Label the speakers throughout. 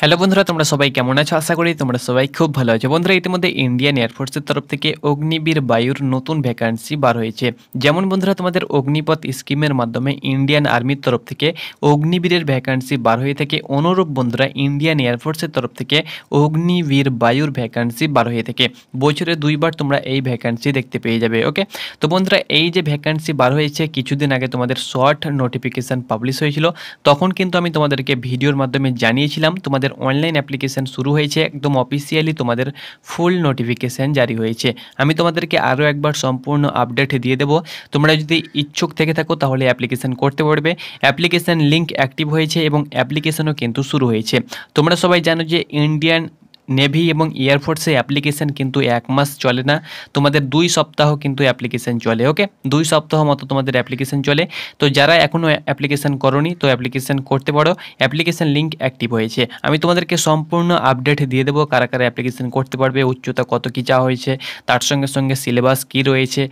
Speaker 1: hello বন্ধুরা তোমরা সবাই কেমন আছো আশা করি তোমরা সবাই খুব ভালো আছো বন্ধুরা ইতিমধ্যে ইন্ডিয়ান এয়ারফোর্সের তরফ থেকে অগ্নিবীর বায়ুর নতুন ভ্যাকান্সি বার হয়েছে যেমন বন্ধুরা তোমাদের অগ্নিপথ স্কিমের মাধ্যমে ইন্ডিয়ান আর্মির তরফ থেকে অগ্নিবীরের ভ্যাকান্সি বার হয়ে থাকে অনুরূপ বন্ধুরা ইন্ডিয়ান এয়ারফোর্সের তরফ থেকে অগ্নিবীর বায়ুর ভ্যাকান্সি বার হয়ে থাকে বছরে দুইবার তোমরা এই ভ্যাকান্সি দেখতে পেয়ে যাবে ওকে তো বন্ধুরা এই যে ভ্যাকান্সি বার হয়েছে কিছুদিন আগে তোমাদের শর্ট নোটিফিকেশান পাবলিশ হয়েছিল তখন কিন্তু আমি তোমাদেরকে ভিডিওর মাধ্যমে জানিয়েছিলাম তোমাদের তোমাদের অনলাইন অ্যাপ্লিকেশান শুরু হয়েছে একদম অফিসিয়ালি তোমাদের ফুল নোটিফিকেশান জারি হয়েছে আমি তোমাদেরকে আরও একবার সম্পূর্ণ আপডেট দিয়ে দেবো তোমরা যদি ইচ্ছুক থেকে থাকো তাহলে অ্যাপ্লিকেশান করতে পারবে অ্যাপ্লিকেশান লিঙ্ক অ্যাক্টিভ হয়েছে এবং অ্যাপ্লিকেশনও কিন্তু শুরু হয়েছে তোমরা সবাই জানো যে ইন্ডিয়ান নেভি এবং এয়ারফোর্সে অ্যাপ্লিকেশান কিন্তু এক মাস চলে না তোমাদের দুই সপ্তাহ কিন্তু অ্যাপ্লিকেশান চলে ওকে দুই সপ্তাহ মতো তোমাদের অ্যাপ্লিকেশান চলে তো যারা এখনও অ্যাপ্লিকেশান করি তো অ্যাপ্লিকেশান করতে পারো অ্যাপ্লিকেশান লিঙ্ক অ্যাক্টিভ হয়েছে আমি তোমাদেরকে সম্পূর্ণ আপডেট দিয়ে দেবো কারা কারা অ্যাপ্লিকেশান করতে পারবে উচ্চতা কত কী চা হয়েছে তার সঙ্গে সঙ্গে সিলেবাস কি রয়েছে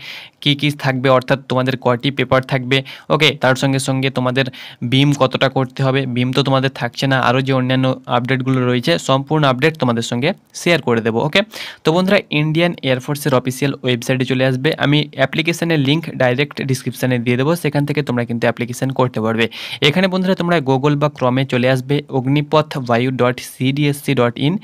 Speaker 1: কি কি থাকবে অর্থাৎ তোমাদের কটি পেপার থাকবে ওকে তার সঙ্গে সঙ্গে তোমাদের বিম কতটা করতে হবে বিম তো তোমাদের থাকছে না আরও যে অন্যান্য আপডেটগুলো রয়েছে সম্পূর্ণ আপডেট তোমাদের আপনাদের সঙ্গে শেয়ার করে দেবো ওকে তো বন্ধুরা ইন্ডিয়ান এয়ারফোর্সের অফিসিয়াল ওয়েবসাইটে চলে আসবে আমি অ্যাপ্লিকেশনের লিঙ্ক ডাইরেক্ট ডিসক্রিপশানে দিয়ে দেবো সেখান থেকে তোমরা কিন্তু অ্যাপ্লিকেশান করতে পারবে এখানে বন্ধুরা তোমরা গুগল বা ক্রমে চলে আসবে অগ্নিপথ বায়ু ডট সিডিএসসি ডট ইন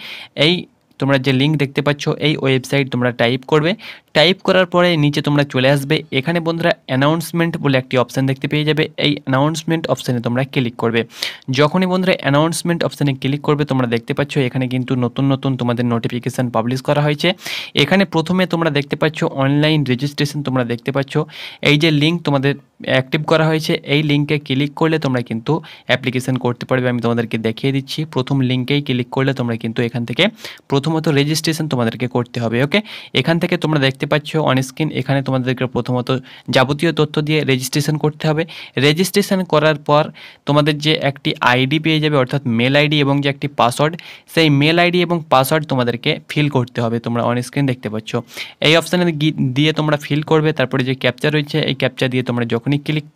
Speaker 1: এই তোমরা যে লিঙ্ক দেখতে পাচ্ছ এই ওয়েবসাইট তোমরা টাইপ করবে টাইপ করার পরে নিচে তোমরা চলে আসবে এখানে বন্ধুরা অ্যানাউন্সমেন্ট বলে একটি অপশান দেখতে পেয়ে যাবে এই অ্যানাউন্সমেন্ট অপশানে তোমরা ক্লিক করবে যখনই বন্ধুরা অ্যানাউন্সমেন্ট অপশানে ক্লিক করবে তোমরা দেখতে পাচ্ছ এখানে কিন্তু নতুন নতুন তোমাদের নোটিফিকেশান পাবলিশ করা হয়েছে এখানে প্রথমে তোমরা দেখতে পাচ্ছ অনলাইন রেজিস্ট্রেশন তোমরা দেখতে পাচ্ছ এই যে লিঙ্ক তোমাদের অ্যাক্টিভ করা হয়েছে এই লিঙ্কে ক্লিক করলে তোমরা কিন্তু অ্যাপ্লিকেশান করতে পারবে আমি তোমাদেরকে দেখিয়ে দিচ্ছি প্রথম লিঙ্কেই ক্লিক করলে তোমরা কিন্তু এখান থেকে প্রথমত রেজিস্ট্রেশন তোমাদেরকে করতে হবে ওকে এখান থেকে তোমরা দেখতে পাচ্ছ অন স্ক্রিন এখানে তোমাদেরকে প্রথমত যাবতীয় তথ্য দিয়ে রেজিস্ট্রেশন করতে হবে রেজিস্ট্রেশন করার পর তোমাদের যে একটি আইডি পেয়ে যাবে অর্থাৎ মেল আইডি এবং যে একটি পাসওয়ার্ড সেই মেল আইডি এবং পাসওয়ার্ড তোমাদেরকে ফিল করতে হবে তোমরা অন স্ক্রিন দেখতে পাচ্ছ এই অপশানে দিয়ে তোমরা ফিল করবে তারপরে যে ক্যাপচার রয়েছে এই ক্যাপচার দিয়ে তোমরা যখনই ক্লিক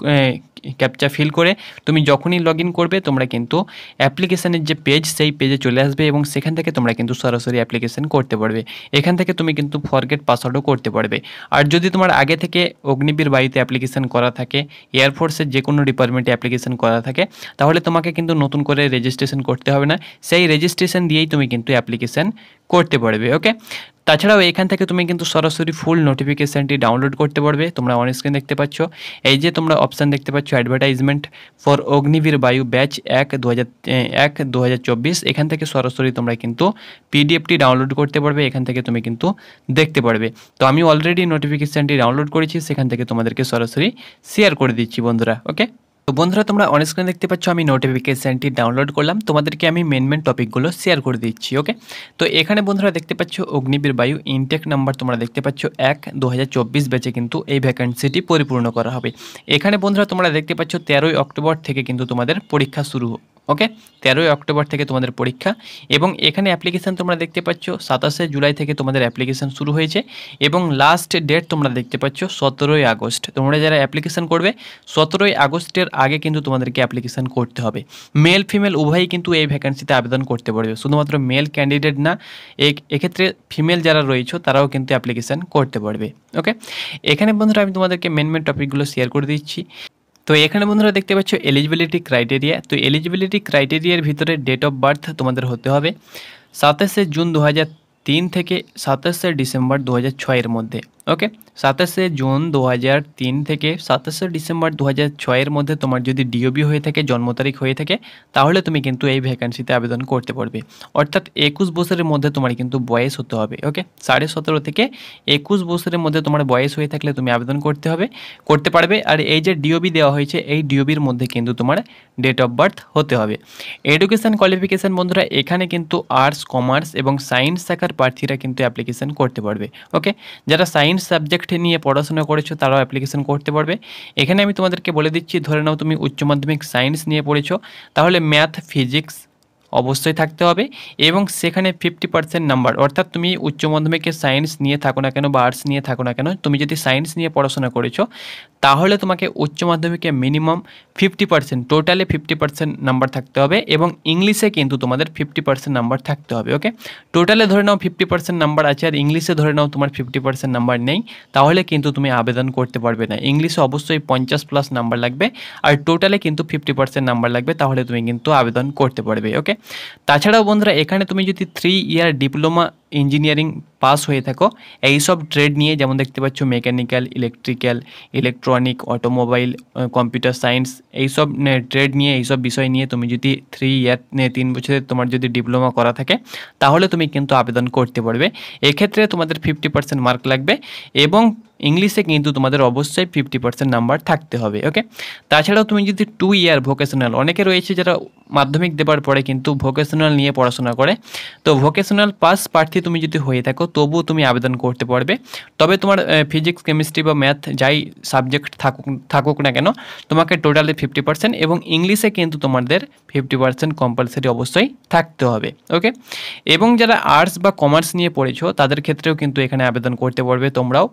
Speaker 1: ক্যাপচা ফিল করে তুমি যখনই লগ করবে তোমরা কিন্তু অ্যাপ্লিকেশানের যে পেজ সেই পেজে চলে আসবে এবং সেখান থেকে তোমরা কিন্তু সরাসরি অ্যাপ্লিকেশান করতে পারবে এখান থেকে তুমি কিন্তু ফরগেট পাসওয়ার্ডও করতে পারবে আর যদি তোমার আগে থেকে অগ্নিবীর বাড়িতে অ্যাপ্লিকেশান করা থাকে এয়ারফোর্সের যে কোনো ডিপার্টমেন্টে অ্যাপ্লিকেশান করা থাকে তাহলে তোমাকে কিন্তু নতুন করে রেজিস্ট্রেশন করতে হবে না সেই রেজিস্ট্রেশন দিয়েই তুমি কিন্তু অ্যাপ্লিকেশান করতে পারবে ওকে তাছাড়াও এখান থেকে তুমি কিন্তু সরাসরি ফুল নোটিফিকেশানটি ডাউনলোড করতে পারবে তোমরা অন স্ক্রিন দেখতে পাচ্ছ এই যে তোমরা অপশান দেখতে পাচ্ছ অ্যাডভার্টাইজমেন্ট ফর অগ্নিবীর বায়ু ব্যাচ এক দু এক দু এখান থেকে সরাসরি তোমরা কিন্তু পিডিএফটি ডাউনলোড করতে পারবে এখান থেকে তুমি কিন্তু দেখতে পারবে তো আমি অলরেডি নোটিফিকেশানটি ডাউনলোড করেছি সেখান থেকে তোমাদেরকে সরাসরি শেয়ার করে দিচ্ছি বন্ধুরা ওকে তো বন্ধুরা তোমরা অন স্ক্রিনে দেখতে পাচ্ছ আমি নোটিফিকেশানটি ডাউনলোড করলাম তোমাদেরকে আমি মেন মেন টপিকগুলো শেয়ার করে দিচ্ছি ওকে তো এখানে বন্ধুরা দেখতে পাচ্ছ অগ্নিবীর বায়ু ইনটেক নাম্বার তোমরা দেখতে পাচ্ছ এক দু ব্যাচে কিন্তু এই ভ্যাকেন্সিটি পরিপূর্ণ করা হবে এখানে বন্ধুরা তোমরা দেখতে পাচ্ছ তেরোই অক্টোবর থেকে কিন্তু তোমাদের পরীক্ষা শুরু ওকে তেরোই অক্টোবর থেকে তোমাদের পরীক্ষা এবং এখানে অ্যাপ্লিকেশান তোমরা দেখতে পাচ্ছ সাতাশে জুলাই থেকে তোমাদের অ্যাপ্লিকেশান শুরু হয়েছে এবং লাস্ট ডেট তোমরা দেখতে পাচ্ছ সতেরোই আগস্ট তোমরা যারা অ্যাপ্লিকেশান করবে সতেরোই আগস্টের আগে কিন্তু তোমাদেরকে অ্যাপ্লিকেশান করতে হবে মেল ফিমেল উভয়ই কিন্তু এই ভ্যাকান্সিতে আবেদন করতে পারবে শুধুমাত্র মেল ক্যান্ডিডেট না এক্ষেত্রে ফিমেল যারা রয়েছে তারাও কিন্তু অ্যাপ্লিকেশান করতে পারবে ওকে এখানে বন্ধুরা আমি তোমাদেরকে মেন মেন টপিকগুলো শেয়ার করে দিচ্ছি তো এখানে বন্ধুরা দেখতে পাচ্ছ এলিজিবিলিটি ক্রাইটেরিয়া তো এলিজিবিলিটি ক্রাইটেরিয়ার ভিতরে ডেট অফ বার্থ তোমাদের হতে হবে সাতাশে জুন দু তিন থেকে সাতাশে ডিসেম্বর দু এর মধ্যে ওকে সাতাশে জুন দু তিন থেকে সাতাশে ডিসেম্বর দু হাজার মধ্যে তোমার যদি ডিওবি হয়ে থাকে জন্ম তারিখ হয়ে থাকে তাহলে তুমি কিন্তু এই ভ্যাকান্সিতে আবেদন করতে পারবে অর্থাৎ একুশ বছরের মধ্যে তোমার কিন্তু বয়স হতে হবে ওকে সাড়ে সতেরো থেকে একুশ বছরের মধ্যে তোমার বয়স হয়ে থাকলে তুমি আবেদন করতে হবে করতে পারবে আর এই যে ডিওবি দেওয়া হয়েছে এই ডিওবির মধ্যে কিন্তু তোমার ডেট অফ বার্থ হতে হবে এডুকেশান কোয়ালিফিকেশান বন্ধুরা এখানে কিন্তু আর্টস কমার্স এবং সায়েন্স শাখার প্রার্থীরা কিন্তু অ্যাপ্লিকেশান করতে পারবে ওকে যারা সায়েন্স মেন সাবজেক্ট নিয়ে পড়াশোনা করেছো তারাও অ্যাপ্লিকেশন করতে পারবে এখানে আমি তোমাদেরকে বলে দিচ্ছি ধরে নাও তুমি উচ্চ মাধ্যমিক সায়েন্স নিয়ে পড়েছো তাহলে ম্যাথ ফিজিক্স অবশ্যই থাকতে হবে এবং সেখানে ফিফটি পার্সেন্ট নাম্বার অর্থাৎ তুমি উচ্চ মাধ্যমিকে সায়েন্স নিয়ে থাকো না কেন বা আর্টস নিয়ে থাকো না কেন তুমি যদি সায়েন্স নিয়ে পড়াশোনা করেছো তাহলে তোমাকে উচ্চ মাধ্যমিকে মিনিমাম ফিফটি পার্সেন্ট টোটালে ফিফটি পার্সেন্ট নাম্বার থাকতে হবে এবং ইংলিশে কিন্তু তোমাদের ফিফটি পার্সেন্ট নাম্বার থাকতে হবে ওকে টোটালে ধরে নাও ফিফটি পার্সেন্ট নাম্বার আছে আর ইংলিশে ধরে নাও তোমার ফিফটি পার্সেন্ট নাম্বার নেই তাহলে কিন্তু তুমি আবেদন করতে পারবে না ইংলিশে অবশ্যই পঞ্চাশ প্লাস নাম্বার লাগবে আর টোটালে কিন্তু ফিফটি পার্সেন্ট নাম্বার লাগবে তাহলে তুমি কিন্তু আবেদন করতে পারবে ওকে তাছাড়াও বন্ধুরা এখানে তুমি যদি three year diploma engineering pass হয়ে থাকো এইসব ট্রেড নিয়ে যেমন দেখতে পাচ্ছ mechanical electrical electronic automobile computer science এইসব ট্রেড নিয়ে এইসব বিষয় নিয়ে তুমি যদি থ্রি ইয়ার তিন বছরের তোমার যদি ডিপ্লোমা করা থাকে তাহলে তুমি কিন্তু আবেদন করতে পারবে এক্ষেত্রে তোমাদের ফিফটি পার্সেন্ট মার্ক লাগবে এবং ইংলিশে কিন্তু তোমাদের অবশ্যই ফিফটি পার্সেন্ট নাম্বার থাকতে হবে ওকে তাছাড়াও তুমি যদি টু ইয়ার ভোকেশনাল অনেকে রয়েছে যারা মাধ্যমিক দেবার পরে কিন্তু ভোকেশনাল নিয়ে পড়াশোনা করে তো ভোকেশনাল পাস প্রার্থী তুমি যদি হয়ে থাকো তবুও তুমি আবেদন করতে পারবে তবে তোমার ফিজিক্স কেমিস্ট্রি বা ম্যাথ যাই সাবজেক্ট থাকুক থাকুক না কেন তোমাকে টোটালি ফিফটি পার্সেন্ট এবং ইংলিশে কিন্তু তোমাদের ফিফটি পার্সেন্ট কম্পালসারি অবশ্যই থাকতে হবে ওকে এবং যারা আর্টস বা কমার্স নিয়ে পড়েছো তাদের ক্ষেত্রেও কিন্তু এখানে আবেদন করতে পারবে তোমরাও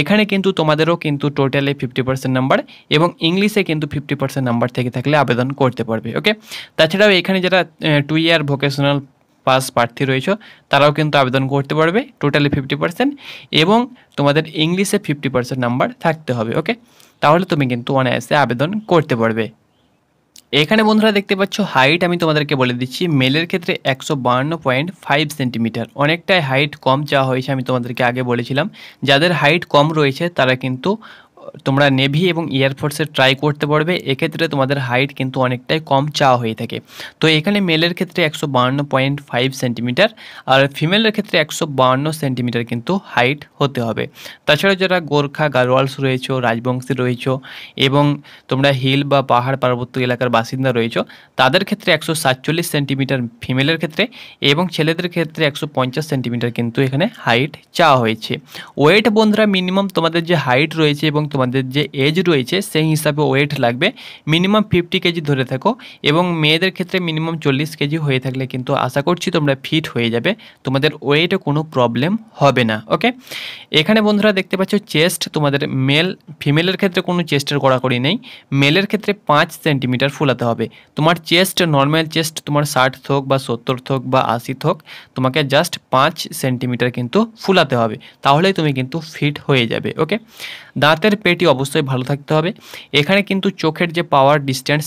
Speaker 1: এখানে এখানে কিন্তু তোমাদেরও কিন্তু টোটালে ফিফটি পার্সেন্ট নাম্বার এবং ইংলিশে কিন্তু ফিফটি পার্সেন্ট নাম্বার থেকে থাকলে আবেদন করতে পারবে ওকে তাছাড়াও এখানে যারা টু ইয়ার ভোকেশনাল পাস প্রার্থী রয়েছে তারাও কিন্তু আবেদন করতে পারবে টোটালি ফিফটি পার্সেন্ট এবং তোমাদের ইংলিশে ফিফটি পার্সেন্ট নাম্বার থাকতে হবে ওকে তাহলে তুমি কিন্তু অনায়াসে আবেদন করতে পারবে এখানে বন্ধুরা দেখতে পাচ্ছ হাইট আমি তোমাদেরকে বলে দিচ্ছি মেলের ক্ষেত্রে একশো পয়েন্ট ফাইভ সেন্টিমিটার অনেকটাই হাইট কম চাওয়া হয়েছে আমি তোমাদেরকে আগে বলেছিলাম যাদের হাইট কম রয়েছে তারা কিন্তু তোমরা নেভি এবং এয়ারফোর্সের ট্রাই করতে পারবে এক্ষেত্রে তোমাদের হাইট কিন্তু অনেকটাই কম চাওয়া হয়ে থাকে তো এখানে মেলের ক্ষেত্রে একশো বাহান্ন পয়েন্ট ফাইভ সেন্টিমিটার আর ফিমেলের ক্ষেত্রে একশো বাহান্ন সেন্টিমিটার কিন্তু হাইট হতে হবে তাছাড়া যারা গোর্খা গারোয়ালস রয়েছ রাজবংশী রয়েছ এবং তোমরা হিল বা পাহাড় পার্বত্য এলাকার বাসিন্দা রয়েছে তাদের ক্ষেত্রে একশো সাতচল্লিশ সেন্টিমিটার ফিমেলের ক্ষেত্রে এবং ছেলেদের ক্ষেত্রে একশো পঞ্চাশ সেন্টিমিটার কিন্তু এখানে হাইট চাওয়া হয়েছে ওয়েট বন্ধুরা মিনিমাম তোমাদের যে হাইট রয়েছে এবং তোমাদের তোমাদের যে এজ রয়েছে সেই হিসাবে ওয়েট লাগবে মিনিমাম ফিফটি কেজি ধরে থাকো এবং মেয়েদের ক্ষেত্রে মিনিমাম চল্লিশ কেজি হয়ে থাকলে কিন্তু আশা করছি তোমরা ফিট হয়ে যাবে তোমাদের ওয়েটে কোনো প্রবলেম হবে না ওকে এখানে বন্ধুরা দেখতে পাচ্ছ চেস্ট তোমাদের মেল ফিমেলের ক্ষেত্রে কোনো চেস্টের কড়াকড়ি নেই মেলের ক্ষেত্রে পাঁচ সেন্টিমিটার ফুলাতে হবে তোমার চেস্ট নর্মাল চেস্ট তোমার ষাট থোক বা সত্তর থোক বা আশি থোক তোমাকে জাস্ট পাঁচ সেন্টিমিটার কিন্তু ফুলাতে হবে তাহলেই তুমি কিন্তু ফিট হয়ে যাবে ওকে দাঁতের পেটি অবশ্যই ভালো থাকতে হবে এখানে কিন্তু চোখের যে পাওয়ার ডিস্ট্যান্স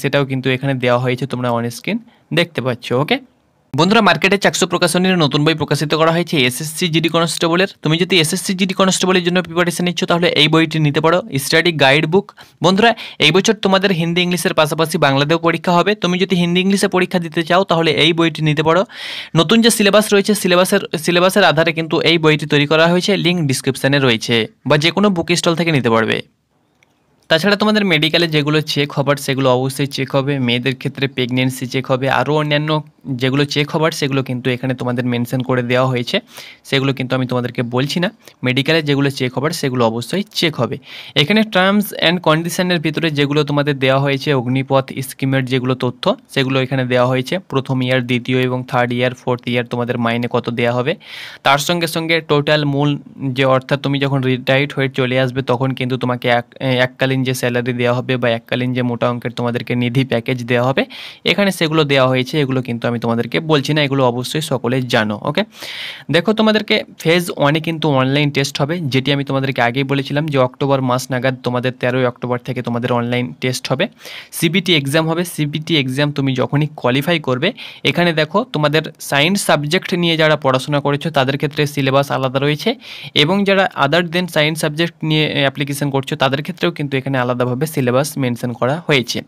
Speaker 1: সেটাও কিন্তু এখানে দেওয়া হয়েছে তোমরা অন স্ক্রিন দেখতে পাচ্ছ ওকে বন্ধুরা মার্কেটে চাকসু প্রকাশনীর নতুন বই প্রকাশিত করা হয়েছে এসএসসি জিডি কনস্টেবলের তুমি যদি এসএসসি জিডি কনস্টেবলের জন্য প্রিপারেশন নিচ্ছ তাহলে এই বইটি নিতে পারো স্টাডি গাইড বুক বন্ধুরা এই বছর তোমাদের হিন্দি ইংলিশের পাশাপাশি বাংলাতেও পরীক্ষা হবে তুমি যদি হিন্দি ইংলিশে পরীক্ষা দিতে চাও তাহলে এই বইটি নিতে পারো নতুন যে সিলেবাস রয়েছে সিলেবাসের সিলেবাসের আধারে কিন্তু এই বইটি তৈরি করা হয়েছে লিঙ্ক ডিসক্রিপশানে রয়েছে বা যে কোনো বুক স্টল থেকে নিতে পারবে তাছাড়া তোমাদের মেডিকেলে যেগুলো চেক হবার সেগুলো অবশ্যই চেক হবে মেয়েদের ক্ষেত্রে প্রেগনেন্সি চেক হবে আরও অন্যান্য যেগুলো চেক হবার সেগুলো কিন্তু এখানে তোমাদের মেনশন করে দেওয়া হয়েছে সেগুলো কিন্তু আমি তোমাদেরকে বলছি না মেডিকেলে যেগুলো চেক হবার সেগুলো অবশ্যই চেক হবে এখানে টার্মস অ্যান্ড কন্ডিশনের ভিতরে যেগুলো তোমাদের দেওয়া হয়েছে অগ্নিপথ স্কিমের যেগুলো তথ্য সেগুলো এখানে দেওয়া হয়েছে প্রথম ইয়ার দ্বিতীয় এবং থার্ড ইয়ার ফোর্থ ইয়ার তোমাদের মাইনে কত দেওয়া হবে তার সঙ্গে সঙ্গে টোটাল মূল যে অর্থাৎ তুমি যখন রিটায়ার্ড হয়ে চলে আসবে তখন কিন্তু তোমাকে এক এককালীন যে স্যালারি দেওয়া হবে বা এককালীন যে মোটা অঙ্কের তোমাদেরকে নিধি প্যাকেজ দেওয়া হবে এখানে সেগুলো দেওয়া হয়েছে এগুলো কিন্তু আমি তোমাদেরকে বলছি না এগুলো অবশ্যই সকলে জানো ওকে দেখো তোমাদেরকে ফেজ ওয়ানে কিন্তু অনলাইন টেস্ট হবে যেটি আমি তোমাদেরকে আগেই বলেছিলাম যে অক্টোবর মাস নাগাদ তোমাদের তেরোই অক্টোবর থেকে তোমাদের অনলাইন টেস্ট হবে সিবিটি এক্সাম হবে সিবিটি এক্সাম তুমি যখনই কোয়ালিফাই করবে এখানে দেখো তোমাদের সায়েন্স সাবজেক্ট নিয়ে যারা পড়াশোনা করেছো তাদের ক্ষেত্রে সিলেবাস আলাদা রয়েছে এবং যারা আদার দেন সায়েন্স সাবজেক্ট নিয়ে অ্যাপ্লিকেশন করছো তাদের ক্ষেত্রেও কিন্তু এখানে আলাদাভাবে সিলেবাস মেনশন করা হয়েছে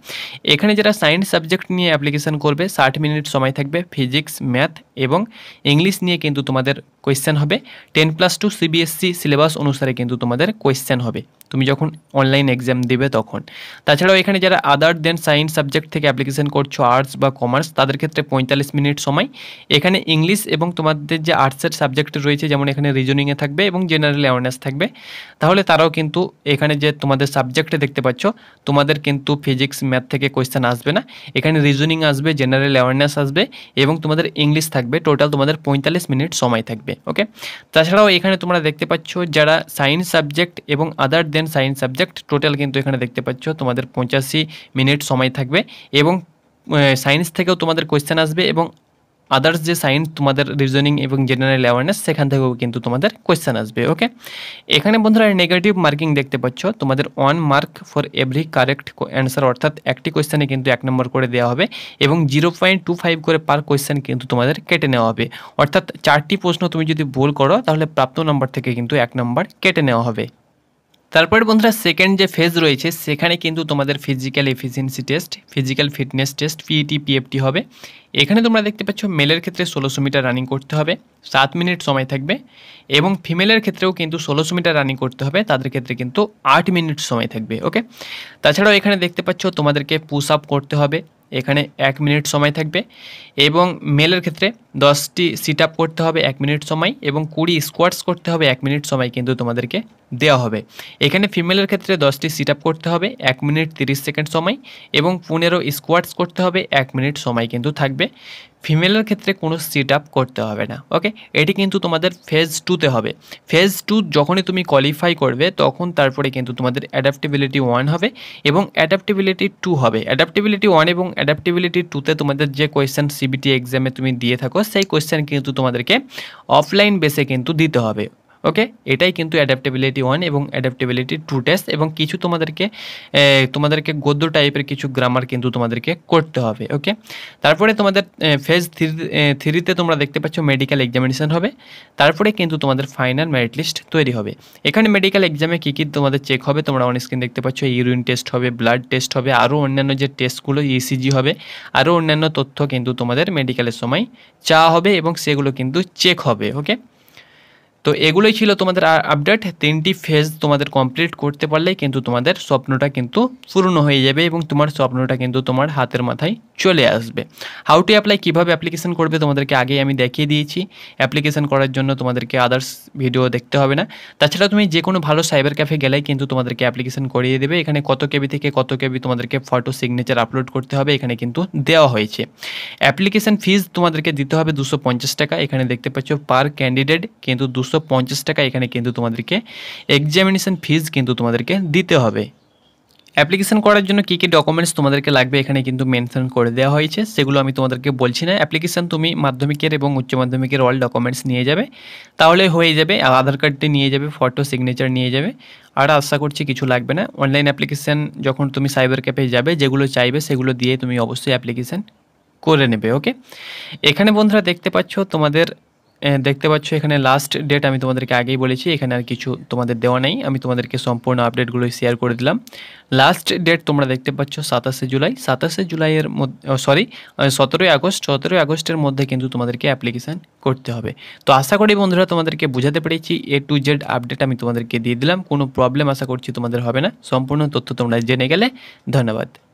Speaker 1: এখানে যারা সায়েন্স সাবজেক্ট নিয়ে অ্যাপ্লিকেশন করবে ষাট মিনিট সময় থাকবে ফিজিক্স ম্যাথ এবং ইংলিশ নিয়ে কিন্তু তোমাদের কোয়েশ্চেন হবে ten plus two CBSE syllabus অনুসারে কিন্তু তোমাদের কোয়েশ্চেন হবে তুমি যখন অনলাইন এক্সাম দেবে তখন তাছাড়াও এখানে যারা আদার দেন সায়েন্স সাবজেক্ট থেকে অ্যাপ্লিকেশন করছো আর্টস বা কমার্স তাদের ক্ষেত্রে পঁয়তাল্লিশ মিনিট সময় এখানে ইংলিশ এবং তোমাদের যে আর্টসের সাবজেক্ট রয়েছে যেমন এখানে রিজনিংয়ে থাকবে এবং জেনারেল অ্যাওয়ারনেস থাকবে তাহলে তারাও কিন্তু এখানে যে তোমাদের সাবজেক্টে দেখতে পাচ্ছ তোমাদের কিন্তু ফিজিক্স ম্যাথ থেকে কোয়েশ্চেন আসবে না এখানে রিজনিং আসবে জেনারেল অ্যাওয়ারনেস আসবে এবং তোমাদের ইংলিশ থাকবে টোটাল তোমাদের পঁয়তাল্লিশ মিনিট সময় থাকবে থাকবে ওকে তাছাড়াও এখানে তোমরা দেখতে পাচ্ছ যারা সায়েন্স সাবজেক্ট এবং other than science subject total কিন্তু এখানে দেখতে পাচ্ছ তোমাদের পঁচাশি মিনিট সময় থাকবে এবং সায়েন্স থেকেও তোমাদের কোয়েশ্চেন আসবে এবং আদার্স যে সাইন তোমাদের রিজনিং এবং জেনারেল অ্যাওয়ারনেস সেখান থেকেও কিন্তু তোমাদের কোয়েশ্চেন আসবে ওকে এখানে বন্ধুরা নেগেটিভ মার্কিং দেখতে পাচ্ছ তোমাদের one mark for every correct answer অর্থাৎ একটি কোয়েশ্চেনে কিন্তু এক নম্বর করে দেওয়া হবে এবং জিরো পয়েন্ট টু ফাইভ করে পার কোয়েশ্চেন কিন্তু তোমাদের কেটে নেওয়া হবে অর্থাৎ চারটি প্রশ্ন তুমি যদি ভুল করো তাহলে প্রাপ্ত নম্বর থেকে কিন্তু এক নম্বর কেটে নেওয়া হবে তারপরে বন্ধুরা সেকেন্ড যে ফেজ রয়েছে সেখানে কিন্তু তোমাদের physical efficiency test physical fitness test PET PFT হবে এখানে তোমরা দেখতে পাচ্ছ মেলের ক্ষেত্রে ষোলোশো মিটার রানিং করতে হবে সাত মিনিট সময় থাকবে এবং ফিমেলের ক্ষেত্রেও কিন্তু ষোলোশো মিটার রানিং করতে হবে তাদের ক্ষেত্রে কিন্তু আট মিনিট সময় থাকবে ওকে তাছাড়াও এখানে দেখতে পাচ্ছ তোমাদেরকে পুশ আপ করতে হবে এখানে এক মিনিট সময় থাকবে এবং মেলের ক্ষেত্রে দশটি সিট আপ করতে হবে এক মিনিট সময় এবং কুড়ি স্কোয়াটস করতে হবে এক মিনিট সময় কিন্তু তোমাদেরকে দেওয়া হবে এখানে ফিমেলের ক্ষেত্রে দশটি সিট আপ করতে হবে এক মিনিট তিরিশ সেকেন্ড সময় এবং পনেরো স্কোয়াটস করতে হবে এক মিনিট সময় কিন্তু থাকবে ফিমেলের ক্ষেত্রে কোনো সিট আপ করতে হবে না ওকে এটি কিন্তু তোমাদের ফেজ টুতে হবে ফেজ টু যখনই তুমি কোয়ালিফাই করবে তখন তারপরে কিন্তু তোমাদের অ্যাডাপ্টেবিলিটি ওয়ান হবে এবং অ্যাডাপ্টেবিলিটি টু হবে অ্যাডাপ্টেবিলিটি ওয়ান এবং অ্যাডাপ্টেবিলিটি টুতে তোমাদের যে কোয়েশ্চেন সিবিটি এক্সামে তুমি দিয়ে থাকো সেই কোয়েশ্চেন কিন্তু তোমাদেরকে অফলাইন বেসে কিন্তু দিতে হবে ওকে এটাই কিন্তু অ্যাডাপ্টেবিলিটি ওয়ান এবং অ্যাডাপ্টেবিলিটি টু টেস্ট এবং কিছু তোমাদেরকে তোমাদেরকে গদ্য টাইপের কিছু গ্রামার কিন্তু তোমাদেরকে করতে হবে ওকে তারপরে তোমাদের ফেজ থ্রি থ্রিতে তোমরা দেখতে পাচ্ছ মেডিকেল এক্সামিনেশান হবে তারপরে কিন্তু তোমাদের ফাইনাল মেরিট লিস্ট তৈরি হবে এখানে মেডিকেল এক্সামে কী কী তোমাদের চেক হবে তোমরা অন স্ক্রিন দেখতে পাচ্ছ ইউরিন টেস্ট হবে ব্লাড টেস্ট হবে আরও অন্যান্য যে টেস্টগুলো ইসিজি e হবে আরও অন্যান্য তথ্য কিন্তু তোমাদের মেডিকেলের সময় চাওয়া হবে এবং সেগুলো কিন্তু চেক হবে ওকে তো এগুলোই ছিল তোমাদের আপডেট তিনটি ফেজ তোমাদের কমপ্লিট করতে পারলে কিন্তু তোমাদের স্বপ্নটা কিন্তু পূর্ণ হয়ে যাবে এবং তোমার স্বপ্নটা কিন্তু তোমার হাতের মাথায় চলে আসবে হাউ টু অ্যাপ্লাই কীভাবে অ্যাপ্লিকেশান করবে তোমাদেরকে আগেই আমি দেখিয়ে দিয়েছি অ্যাপ্লিকেশান করার জন্য তোমাদেরকে আদার্স ভিডিও দেখতে হবে না তাছাড়া তুমি যে কোনো ভালো সাইবার ক্যাফে গেলেই কিন্তু তোমাদেরকে অ্যাপ্লিকেশান করিয়ে দেবে এখানে কত কেবি থেকে কত কেবি তোমাদেরকে ফটো সিগনেচার আপলোড করতে হবে এখানে কিন্তু দেওয়া হয়েছে অ্যাপ্লিকেশান ফিজ তোমাদেরকে দিতে হবে দুশো টাকা এখানে দেখতে পাচ্ছ পার ক্যান্ডিডেট কিন্তু দুশো দুশো টাকা এখানে কিন্তু তোমাদেরকে এক্সামিনেশান ফিজ কিন্তু তোমাদেরকে দিতে হবে অ্যাপ্লিকেশান করার জন্য কী কী ডকুমেন্টস তোমাদেরকে লাগবে এখানে কিন্তু মেনশন করে দেওয়া হয়েছে সেগুলো আমি তোমাদেরকে বলছি না অ্যাপ্লিকেশান তুমি মাধ্যমিকের এবং উচ্চ মাধ্যমিকের অল ডকুমেন্টস নিয়ে যাবে তাহলে হয়ে যাবে আর আধার কার্ডটি নিয়ে যাবে ফটো সিগনেচার নিয়ে যাবে আর আশা করছি কিছু লাগবে না অনলাইন অ্যাপ্লিকেশান যখন তুমি সাইবার ক্যাফে যাবে যেগুলো চাইবে সেগুলো দিয়ে তুমি অবশ্যই অ্যাপ্লিকেশান করে নেবে ওকে এখানে বন্ধুরা দেখতে পাচ্ছ তোমাদের দেখতে পাচ্ছ এখানে লাস্ট ডেট আমি তোমাদেরকে আগেই বলেছি এখানে আর কিছু তোমাদের দেওয়া নেই আমি তোমাদেরকে সম্পূর্ণ আপডেটগুলো শেয়ার করে দিলাম লাস্ট ডেট তোমরা দেখতে পাচ্ছ সাতাশে জুলাই সাতাশে জুলাইয়ের মধ্যে সরি সতেরোই আগস্ট সতেরোই আগস্টের মধ্যে কিন্তু তোমাদেরকে অ্যাপ্লিকেশান করতে হবে তো আশা করি বন্ধুরা তোমাদেরকে বুঝাতে পেরেছি এ টু জেড আপডেট আমি তোমাদেরকে দিয়ে দিলাম কোনো প্রবলেম আশা করছি তোমাদের হবে না সম্পূর্ণ তথ্য তোমরা জেনে গেলে ধন্যবাদ